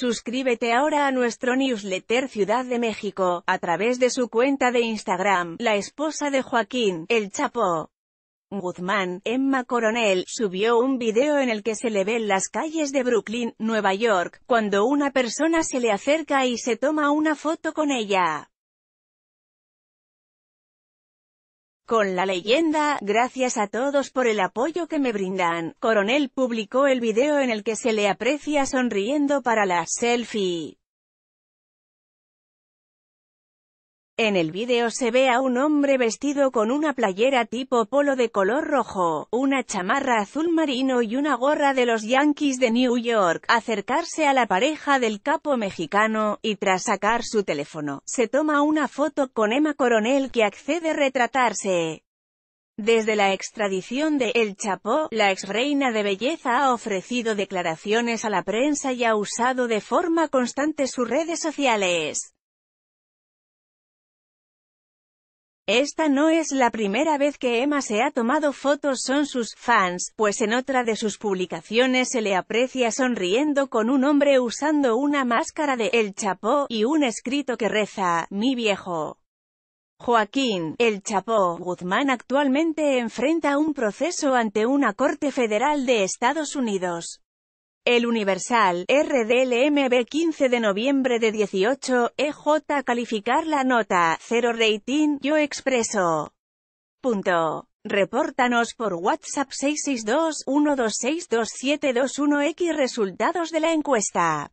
Suscríbete ahora a nuestro newsletter Ciudad de México, a través de su cuenta de Instagram, la esposa de Joaquín, el Chapo. Guzmán, Emma Coronel, subió un video en el que se le ve en las calles de Brooklyn, Nueva York, cuando una persona se le acerca y se toma una foto con ella. con la leyenda, gracias a todos por el apoyo que me brindan. Coronel publicó el video en el que se le aprecia sonriendo para la selfie. En el vídeo se ve a un hombre vestido con una playera tipo polo de color rojo, una chamarra azul marino y una gorra de los Yankees de New York, acercarse a la pareja del capo mexicano, y tras sacar su teléfono, se toma una foto con Emma Coronel que accede a retratarse. Desde la extradición de El Chapo, la reina de belleza ha ofrecido declaraciones a la prensa y ha usado de forma constante sus redes sociales. Esta no es la primera vez que Emma se ha tomado fotos son sus fans, pues en otra de sus publicaciones se le aprecia sonriendo con un hombre usando una máscara de El Chapó y un escrito que reza, mi viejo. Joaquín, el Chapó, Guzmán actualmente enfrenta un proceso ante una corte federal de Estados Unidos. El Universal, RDLMB 15 de noviembre de 18, EJ calificar la nota, 0 rating, yo expreso. Punto. Repórtanos por WhatsApp 662-126-2721X resultados de la encuesta.